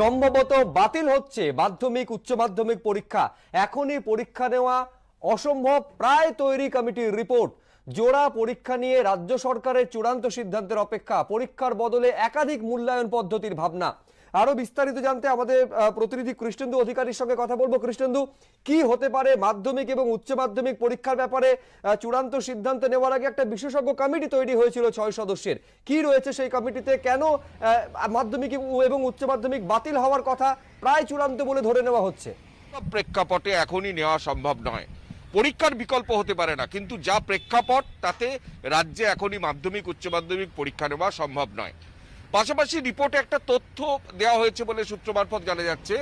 সম্ভবত বাতিল হচ্ছে মাধ্যমিক উচ্চ মাধ্যমিক পরীক্ষা এখনই পরীক্ষা নেওয়া অসম্ভব প্রায় তৈরি কমিটির রিপোর্ট জোড়া পরীক্ষা নিয়ে রাজ্য সরকারের চূড়ান্ত সিদ্ধান্তের অপেক্ষা পরীক্ষার বদলে একাধিক মূল্যায়ন পদ্ধতির ভাবনা আরো বিস্তারিত জানতে আমাদের প্রতিনিধি কৃষ্ণেন্দু অধিকারীর সঙ্গে কথা বলবো কৃষ্ণেন্দু কি হতে পারে মাধ্যমিক এবং উচ্চ মাধ্যমিক পরীক্ষার ব্যাপারে চূড়ান্ত সিদ্ধান্ত নেওয়ার আগে একটা বিশেষজ্ঞ কমিটি তৈরি হয়েছিল ছয় সদস্যের কি রয়েছে সেই কমিটিতে কেন মাধ্যমিক এবং উচ্চ মাধ্যমিক বাতিল হওয়ার কথা প্রায় চূড়ান্ত বলে ধরে নেওয়া হচ্ছে প্রেক্ষাপটে এখনই নেওয়া সম্ভব নয় পরীক্ষার বিকল্প হতে পারে না কিন্তু যা প্রেক্ষাপট তাতে রাজ্যে এখনই মাধ্যমিক উচ্চ মাধ্যমিক পরীক্ষা নেওয়া সম্ভব নয় পাশাপাশি রিপোর্টে একটা তথ্য দেওয়া হয়েছে বলে সূত্র মারফত জানা যাচ্ছে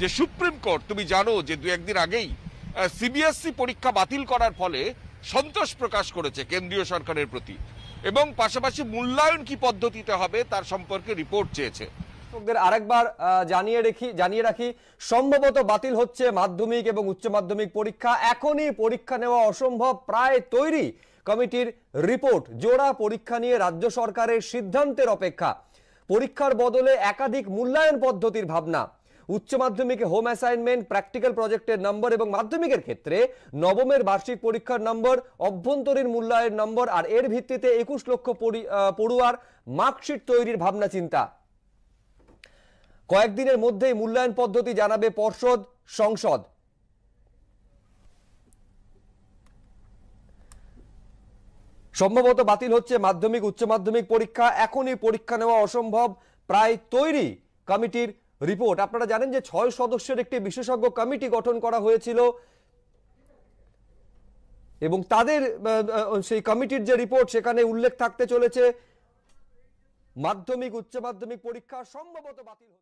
যে সুপ্রিম কোর্ট তুমি জানো যে দু একদিন আগেই সিবিএসসি পরীক্ষা বাতিল করার ফলে সন্তোষ প্রকাশ করেছে কেন্দ্রীয় সরকারের প্রতি এবং পাশাপাশি মূল্যায়ন কি পদ্ধতিতে হবে তার সম্পর্কে রিপোর্ট চেয়েছে দর্শকদের আরেকবার জানিয়ে রাখি জানিয়ে রাখি সম্ভবত বাতিল হচ্ছে মাধ্যমিক এবং উচ্চ মাধ্যমিক পরীক্ষা এখনই পরীক্ষা নেওয়া অসম্ভব প্রায় তৈরি কমিটির রিপোর্ট জোড়া পরীক্ষা নিয়ে রাজ্য সরকারের সিদ্ধান্তের অপেক্ষা পরীক্ষার বদলে একাধিক মূল্যায়ন পদ্ধতির ভাবনা উচ্চ মাধ্যমিকে হোম অ্যাসাইনমেন্ট প্র্যাকটিক্যাল প্রজেক্টের নম্বর এবং মাধ্যমিকের ক্ষেত্রে নবমের বার্ষিক পরীক্ষার নম্বর অভ্যন্তরীণ মূল্যায়ন নম্বর আর এর ভিত্তিতে একুশ লক্ষ পড়ুয়ার মার্কশিট তৈরির ভাবনা চিন্তা কয়েকদিনের মধ্যেই মূল্যায়ন পদ্ধতি জানাবে পর্ষদ সংসদ সম্ভবত বাতিল হচ্ছে মাধ্যমিক উচ্চ মাধ্যমিক পরীক্ষা এখনই পরীক্ষা নেওয়া অসম্ভব প্রায় তৈরি কমিটির রিপোর্ট আপনারা জানেন যে ছয় সদস্যের একটি বিশেষজ্ঞ কমিটি গঠন করা হয়েছিল এবং তাদের সেই কমিটির যে রিপোর্ট সেখানে উল্লেখ থাকতে চলেছে মাধ্যমিক উচ্চ মাধ্যমিক পরীক্ষা সম্ভবত বাতিল